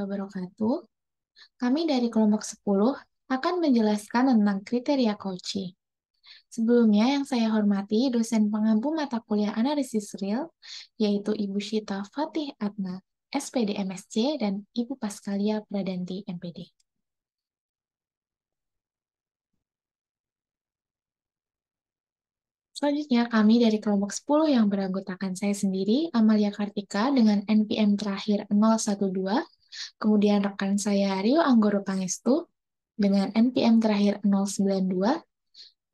wabarakatuh. Kami dari kelompok 10 akan menjelaskan tentang kriteria coaching. Sebelumnya yang saya hormati dosen pengampu mata kuliah analisis real, yaitu Ibu Syita Fatih Adna, SPD MSc, dan Ibu Paskalia Pradanti, MPD. Selanjutnya, kami dari kelompok 10 yang beranggotakan saya sendiri, Amalia Kartika, dengan NPM terakhir 012, Kemudian rekan saya Rio Anggoro Pangestu dengan NPM terakhir 092.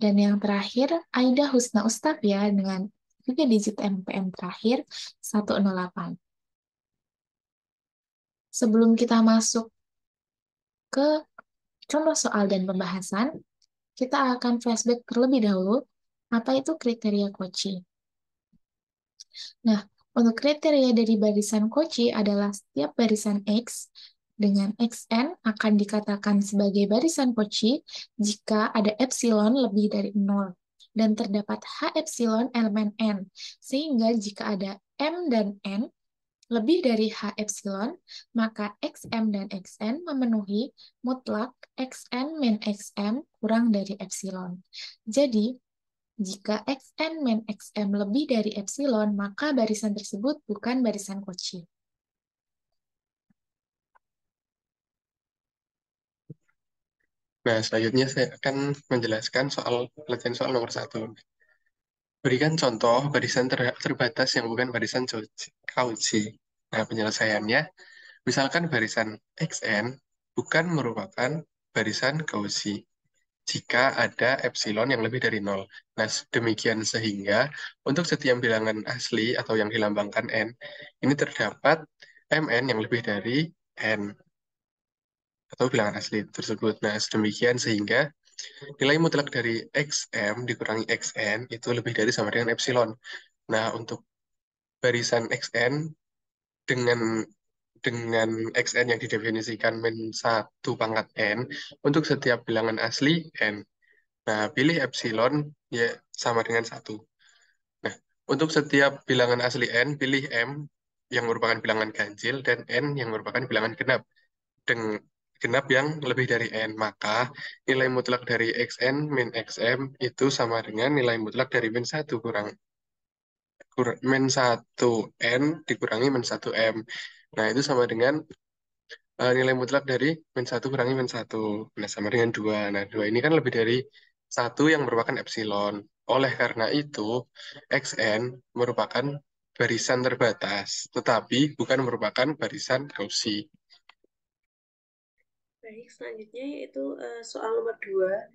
Dan yang terakhir Aida Husna Ustaf ya dengan 3 digit NPM terakhir 108. Sebelum kita masuk ke contoh soal dan pembahasan, kita akan flashback terlebih dahulu apa itu kriteria coaching. Nah, untuk kriteria dari barisan Cauchy adalah setiap barisan X dengan Xn akan dikatakan sebagai barisan Cauchy jika ada epsilon lebih dari 0 dan terdapat H epsilon elemen N, sehingga jika ada M dan N lebih dari H epsilon, maka XM dan XN memenuhi mutlak XN min XM kurang dari epsilon. Jadi, jika Xn min Xm lebih dari epsilon, maka barisan tersebut bukan barisan Cauchy. Nah, selanjutnya saya akan menjelaskan soal pelajaran soal nomor satu. Berikan contoh barisan ter terbatas yang bukan barisan Cauchy. Nah, penyelesaiannya, misalkan barisan Xn bukan merupakan barisan Cauchy jika ada epsilon yang lebih dari nol. Nah, demikian sehingga untuk setiap bilangan asli atau yang dilambangkan n, ini terdapat mn yang lebih dari n atau bilangan asli tersebut. Nah, demikian sehingga nilai mutlak dari xm dikurangi xn itu lebih dari sama dengan epsilon. Nah, untuk barisan xn dengan dengan xn yang didefinisikan min 1 pangkat n untuk setiap bilangan asli n. Nah, pilih epsilon ya sama dengan 1. Nah, untuk setiap bilangan asli n, pilih m yang merupakan bilangan ganjil dan n yang merupakan bilangan genap. Dengan genap yang lebih dari n, maka nilai mutlak dari xn min xm itu sama dengan nilai mutlak dari min 1 kurang min 1n dikurangi min 1m. Nah, itu sama dengan uh, nilai mutlak dari min 1 kurangi min 1. Nah, sama dengan 2. Nah, 2 ini kan lebih dari satu yang merupakan epsilon. Oleh karena itu, xn merupakan barisan terbatas, tetapi bukan merupakan barisan Gaussi. Baik, selanjutnya yaitu uh, soal nomor 2.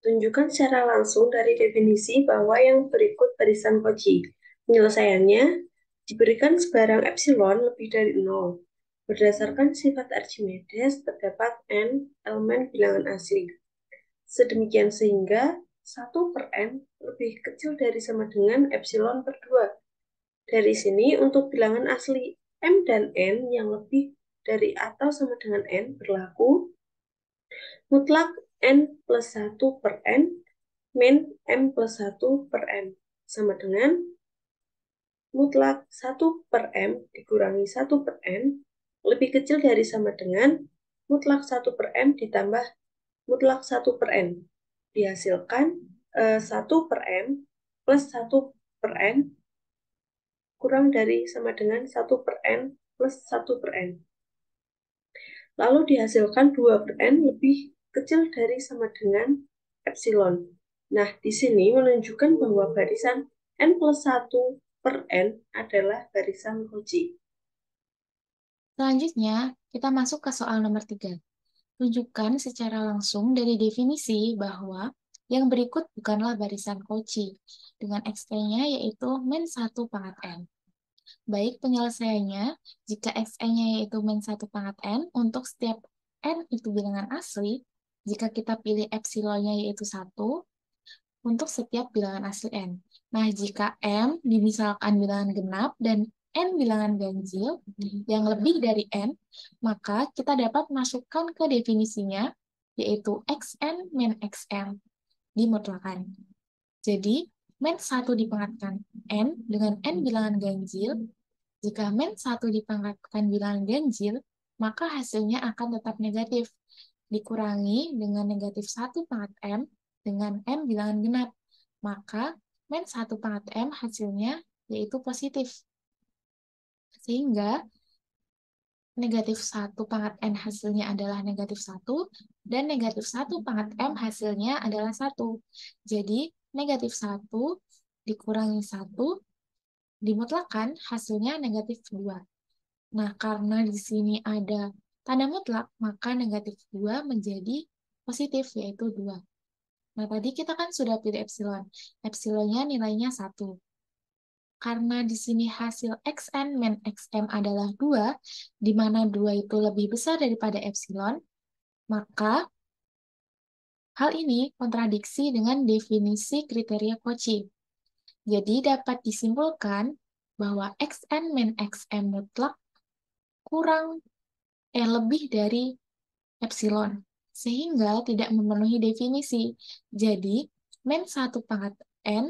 Tunjukkan secara langsung dari definisi bahwa yang berikut barisan Cauchy. Penyelesaiannya, Diberikan sebarang epsilon lebih dari nol. Berdasarkan sifat Archimedes, terdapat n elemen bilangan asli. Sedemikian sehingga 1 per n lebih kecil dari sama dengan epsilon per 2. Dari sini, untuk bilangan asli m dan n yang lebih dari atau sama dengan n berlaku mutlak n plus 1 per n min m plus 1 per n sama dengan mutlak 1 per M dikurangi 1 per N lebih kecil dari sama dengan mutlak 1 per M ditambah mutlak 1 per N. Dihasilkan eh, 1 per M plus 1 per N kurang dari sama dengan 1 per N plus 1 per N. Lalu dihasilkan 2 per N lebih kecil dari sama dengan epsilon. Nah, di sini menunjukkan bahwa barisan N plus 1 per N adalah barisan kunci. Selanjutnya, kita masuk ke soal nomor 3. Tunjukkan secara langsung dari definisi bahwa yang berikut bukanlah barisan kunci dengan xn nya yaitu min 1 pangkat N. Baik penyelesaiannya, jika xn nya yaitu min 1 pangkat N untuk setiap N itu bilangan asli, jika kita pilih epsilonnya yaitu 1, untuk setiap bilangan asli N. Nah, jika M dimisalkan bilangan genap dan N bilangan ganjil yang lebih dari N, maka kita dapat masukkan ke definisinya, yaitu Xn min Xm dimutlakan. Jadi, min 1 dipangkatkan N dengan N bilangan ganjil. Jika min 1 dipangkatkan bilangan ganjil, maka hasilnya akan tetap negatif. Dikurangi dengan negatif 1 pangkat M dengan M bilangan genap. Maka min 1 pangkat M hasilnya yaitu positif. Sehingga negatif 1 pangkat N hasilnya adalah negatif 1, dan negatif 1 pangkat M hasilnya adalah 1. Jadi, negatif 1 dikurangi 1 dimutlakan hasilnya negatif 2. Nah, karena di sini ada tanda mutlak, maka negatif 2 menjadi positif, yaitu 2. Nah, tadi kita kan sudah pilih epsilon. Epsilonnya nilainya 1. Karena di sini hasil Xn min Xm adalah 2, di mana 2 itu lebih besar daripada epsilon, maka hal ini kontradiksi dengan definisi kriteria Cauchy. Jadi dapat disimpulkan bahwa Xn min Xm mutlak kurang eh lebih dari epsilon sehingga tidak memenuhi definisi. Jadi, men satu pangkat n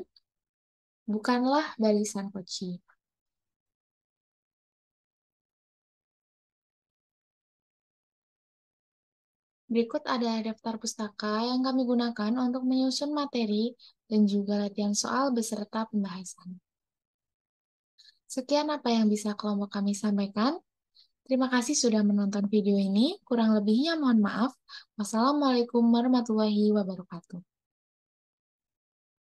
bukanlah barisan kunci. Berikut ada daftar pustaka yang kami gunakan untuk menyusun materi dan juga latihan soal beserta pembahasan. Sekian apa yang bisa kelompok kami sampaikan. Terima kasih sudah menonton video ini. Kurang lebihnya mohon maaf. Wassalamualaikum warahmatullahi wabarakatuh.